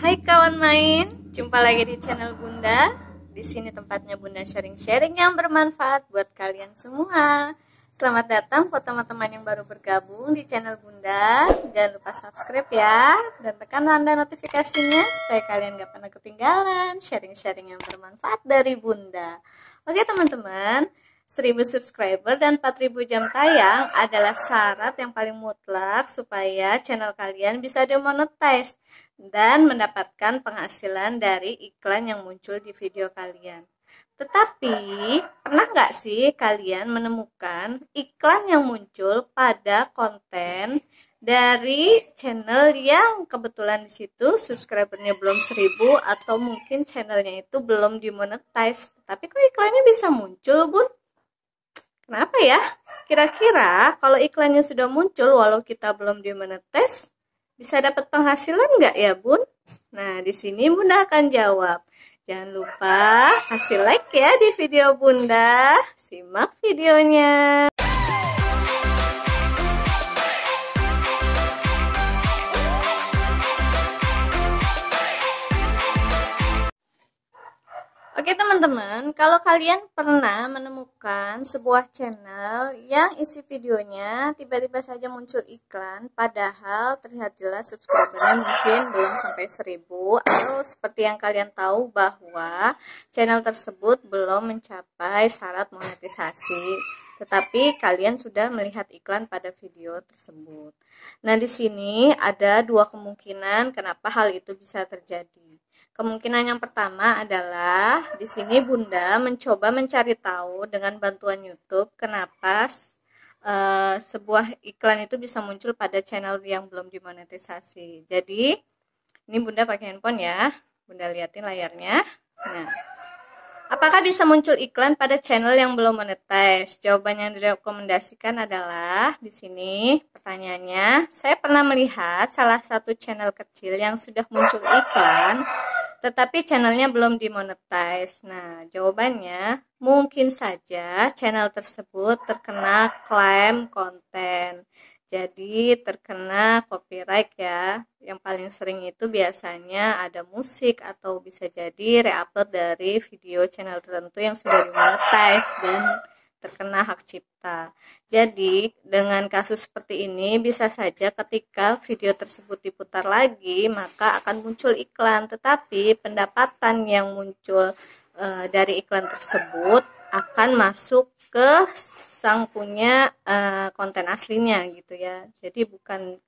Hai kawan main, jumpa lagi di channel Bunda. Di sini tempatnya Bunda sharing-sharing yang bermanfaat buat kalian semua. Selamat datang buat teman-teman yang baru bergabung di channel Bunda. Jangan lupa subscribe ya dan tekan tanda notifikasinya supaya kalian gak pernah ketinggalan sharing-sharing yang bermanfaat dari Bunda. Oke teman-teman, 1000 subscriber dan 4000 jam tayang adalah syarat yang paling mutlak supaya channel kalian bisa monetize dan mendapatkan penghasilan dari iklan yang muncul di video kalian. Tetapi, pernah nggak sih kalian menemukan iklan yang muncul pada konten dari channel yang kebetulan di situ subscribernya belum 1000 atau mungkin channelnya itu belum dimonetize. Tapi kok iklannya bisa muncul, Bun? Kenapa ya? Kira-kira kalau iklannya sudah muncul walau kita belum menetes, bisa dapat penghasilan nggak ya bun? Nah di sini bunda akan jawab. Jangan lupa kasih like ya di video bunda. Simak videonya. Oke teman-teman, kalau kalian pernah menemukan sebuah channel yang isi videonya tiba-tiba saja muncul iklan, padahal terlihat jelas subscribernya mungkin belum sampai 1000 atau seperti yang kalian tahu bahwa channel tersebut belum mencapai syarat monetisasi, tetapi kalian sudah melihat iklan pada video tersebut. Nah di sini ada dua kemungkinan kenapa hal itu bisa terjadi. Kemungkinan yang pertama adalah di sini Bunda mencoba mencari tahu dengan bantuan YouTube kenapa uh, sebuah iklan itu bisa muncul pada channel yang belum dimonetisasi. Jadi ini Bunda pakai handphone ya. Bunda liatin layarnya. Nah, Apakah bisa muncul iklan pada channel yang belum monetize? Jawaban yang direkomendasikan adalah di sini pertanyaannya, saya pernah melihat salah satu channel kecil yang sudah muncul iklan, tetapi channelnya belum dimonetize. Nah, jawabannya mungkin saja channel tersebut terkena klaim konten jadi terkena copyright ya. Yang paling sering itu biasanya ada musik atau bisa jadi reupload dari video channel tertentu yang sudah dimonetize dan terkena hak cipta. Jadi, dengan kasus seperti ini bisa saja ketika video tersebut diputar lagi, maka akan muncul iklan, tetapi pendapatan yang muncul e, dari iklan tersebut akan masuk ke sang punya uh, konten aslinya gitu ya. Jadi bukan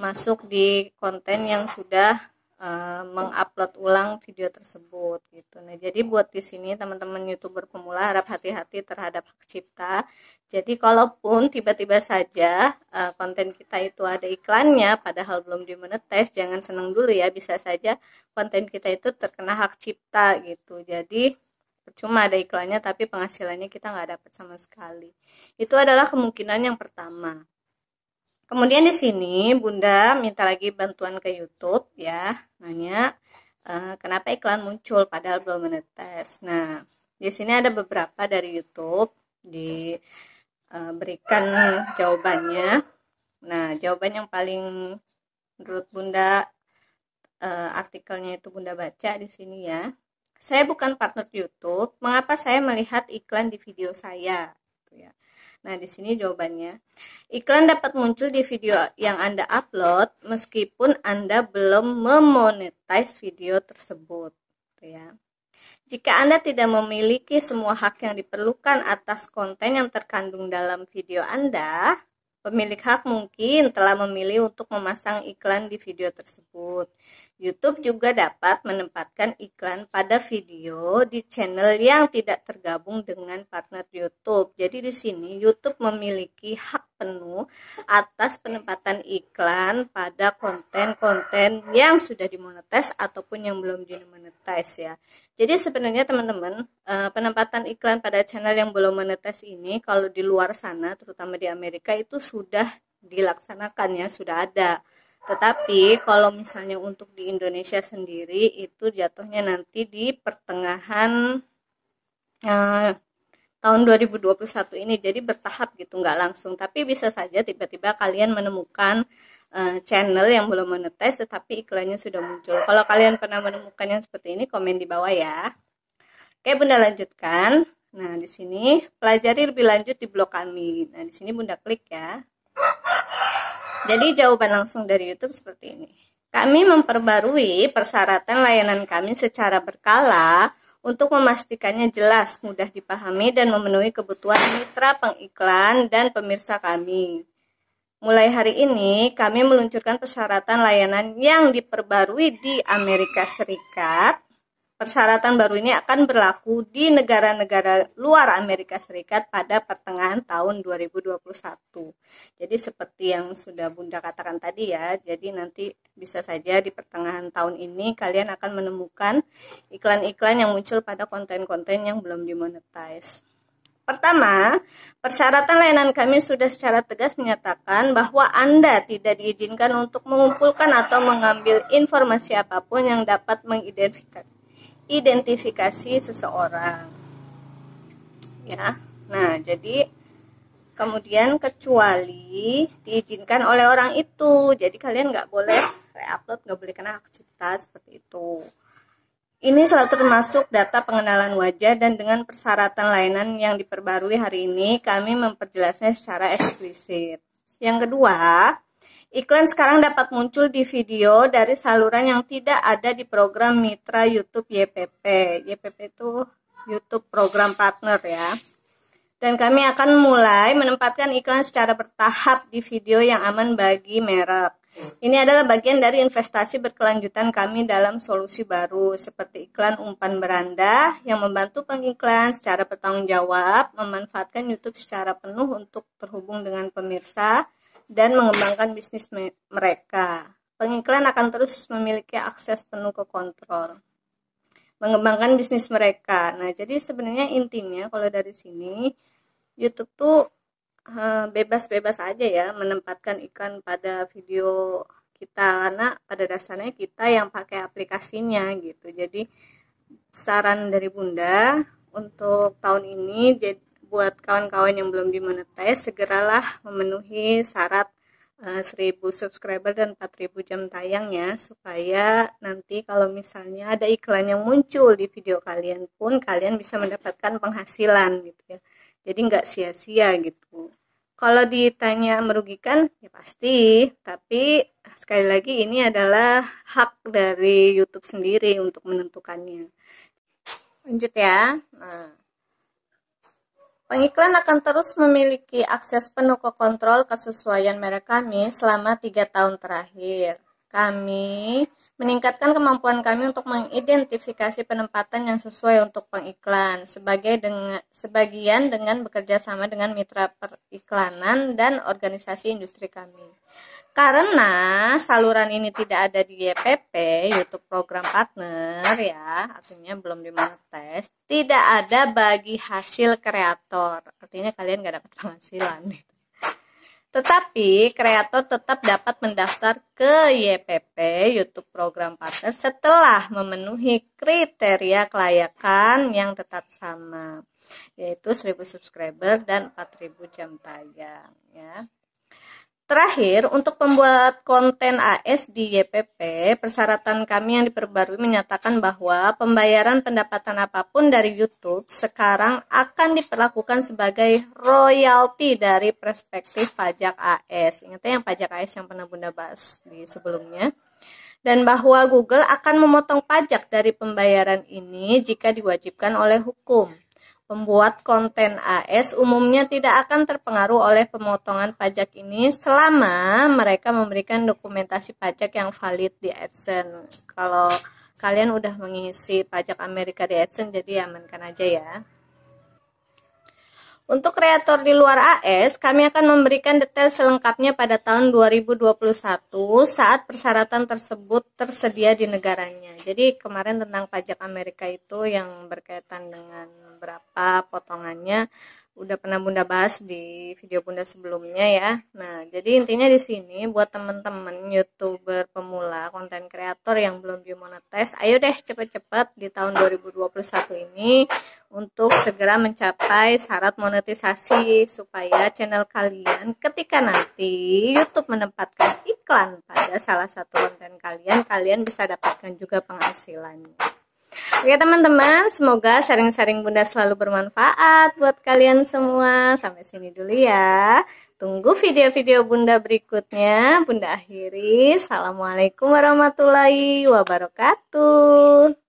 masuk di konten yang sudah uh, mengupload ulang video tersebut gitu. Nah, jadi buat di sini teman-teman YouTuber pemula harap hati-hati terhadap hak cipta. Jadi kalaupun tiba-tiba saja uh, konten kita itu ada iklannya padahal belum dimonetize, jangan seneng dulu ya, bisa saja konten kita itu terkena hak cipta gitu. Jadi percuma ada iklannya tapi penghasilannya kita nggak dapat sama sekali itu adalah kemungkinan yang pertama kemudian di sini bunda minta lagi bantuan ke YouTube ya nanya e, kenapa iklan muncul padahal belum menetes nah di sini ada beberapa dari YouTube diberikan eh, e, jawabannya nah jawaban yang paling menurut bunda e, artikelnya itu bunda baca di sini ya saya bukan partner YouTube, mengapa saya melihat iklan di video saya? Gitu ya. Nah, di sini jawabannya. Iklan dapat muncul di video yang Anda upload meskipun Anda belum memonetize video tersebut, gitu ya. Jika Anda tidak memiliki semua hak yang diperlukan atas konten yang terkandung dalam video Anda, pemilik hak mungkin telah memilih untuk memasang iklan di video tersebut. YouTube juga dapat menempatkan iklan pada video di channel yang tidak tergabung dengan partner YouTube. Jadi di sini YouTube memiliki hak penuh atas penempatan iklan pada konten-konten yang sudah dimonetize ataupun yang belum dimonetize ya. Jadi sebenarnya teman-teman eh, penempatan iklan pada channel yang belum monetize ini kalau di luar sana terutama di Amerika itu sudah dilaksanakan ya, sudah ada tetapi kalau misalnya untuk di Indonesia sendiri itu jatuhnya nanti di pertengahan uh, tahun 2021 ini. Jadi bertahap gitu, nggak langsung. Tapi bisa saja tiba-tiba kalian menemukan uh, channel yang belum monetize tetapi iklannya sudah muncul. Kalau kalian pernah menemukan yang seperti ini, komen di bawah ya. Oke, Bunda lanjutkan. Nah, di sini pelajari lebih lanjut di blog kami. Nah, di sini Bunda klik ya. Jadi jawaban langsung dari YouTube seperti ini. Kami memperbarui persyaratan layanan kami secara berkala untuk memastikannya jelas, mudah dipahami, dan memenuhi kebutuhan mitra pengiklan dan pemirsa kami. Mulai hari ini, kami meluncurkan persyaratan layanan yang diperbarui di Amerika Serikat Persyaratan baru ini akan berlaku di negara-negara luar Amerika Serikat pada pertengahan tahun 2021. Jadi seperti yang sudah Bunda katakan tadi ya, jadi nanti bisa saja di pertengahan tahun ini kalian akan menemukan iklan-iklan yang muncul pada konten-konten yang belum dimonetize. Pertama, persyaratan layanan kami sudah secara tegas menyatakan bahwa Anda tidak diizinkan untuk mengumpulkan atau mengambil informasi apapun yang dapat mengidentifikasi identifikasi seseorang. Ya. Nah, jadi kemudian kecuali diizinkan oleh orang itu. Jadi kalian nggak boleh reupload, nggak boleh kena hak cipta seperti itu. Ini selalu termasuk data pengenalan wajah dan dengan persyaratan layanan yang diperbarui hari ini, kami memperjelasnya secara eksplisit. Yang kedua, Iklan sekarang dapat muncul di video dari saluran yang tidak ada di program mitra YouTube YPP. YPP itu YouTube program partner ya. Dan kami akan mulai menempatkan iklan secara bertahap di video yang aman bagi merek. Ini adalah bagian dari investasi berkelanjutan kami dalam solusi baru seperti iklan umpan beranda yang membantu pengiklan secara bertanggung jawab memanfaatkan YouTube secara penuh untuk terhubung dengan pemirsa dan mengembangkan bisnis me mereka. Pengiklan akan terus memiliki akses penuh ke kontrol mengembangkan bisnis mereka. Nah, jadi sebenarnya intinya kalau dari sini YouTube tuh eh, bebas-bebas aja ya menempatkan iklan pada video kita karena pada dasarnya kita yang pakai aplikasinya gitu. Jadi saran dari Bunda untuk tahun ini jadi buat kawan-kawan yang belum dimonetize segeralah memenuhi syarat uh, eh, 1000 subscriber dan 4000 jam tayangnya supaya nanti kalau misalnya ada iklan yang muncul di video kalian pun kalian bisa mendapatkan penghasilan gitu ya jadi nggak sia-sia gitu kalau ditanya merugikan ya pasti tapi sekali lagi ini adalah hak dari YouTube sendiri untuk menentukannya lanjut ya nah Pengiklan akan terus memiliki akses penuh ke kontrol kesesuaian merek kami selama tiga tahun terakhir. Kami meningkatkan kemampuan kami untuk mengidentifikasi penempatan yang sesuai untuk pengiklan sebagai dengan, sebagian dengan bekerja sama dengan mitra periklanan dan organisasi industri kami. Karena saluran ini tidak ada di YPP, e YouTube Program Partner ya, artinya belum dimonetize. tidak ada bagi hasil kreator. Artinya kalian nggak dapat penghasilan. Tetapi kreator tetap dapat mendaftar ke YPP e YouTube Program Partner setelah memenuhi kriteria kelayakan yang tetap sama, yaitu 1000 subscriber dan 4000 jam tayang ya. Terakhir, untuk pembuat konten AS di YPP, persyaratan kami yang diperbarui menyatakan bahwa pembayaran pendapatan apapun dari YouTube sekarang akan diperlakukan sebagai royalti dari perspektif pajak AS. ingatnya yang pajak AS yang pernah Bunda bahas di sebelumnya. Dan bahwa Google akan memotong pajak dari pembayaran ini jika diwajibkan oleh hukum. Pembuat konten AS umumnya tidak akan terpengaruh oleh pemotongan pajak ini selama mereka memberikan dokumentasi pajak yang valid di AdSense. Kalau kalian udah mengisi pajak Amerika di AdSense, jadi amankan aja ya. Untuk kreator di luar AS, kami akan memberikan detail selengkapnya pada tahun 2021 saat persyaratan tersebut tersedia di negaranya. Jadi kemarin tentang pajak Amerika itu yang berkaitan dengan berapa potongannya udah pernah Bunda bahas di video Bunda sebelumnya ya. Nah, jadi intinya di sini buat temen-temen YouTuber pemula, konten kreator yang belum monetize ayo deh cepet-cepet di tahun 2021 ini untuk segera mencapai syarat monetisasi supaya channel kalian ketika nanti YouTube menempatkan iklan pada salah satu konten kalian, kalian bisa dapatkan juga penghasilannya. Oke teman-teman, semoga sharing-sharing Bunda selalu bermanfaat buat kalian semua. Sampai sini dulu ya. Tunggu video-video Bunda berikutnya. Bunda akhiri. Assalamualaikum warahmatullahi wabarakatuh.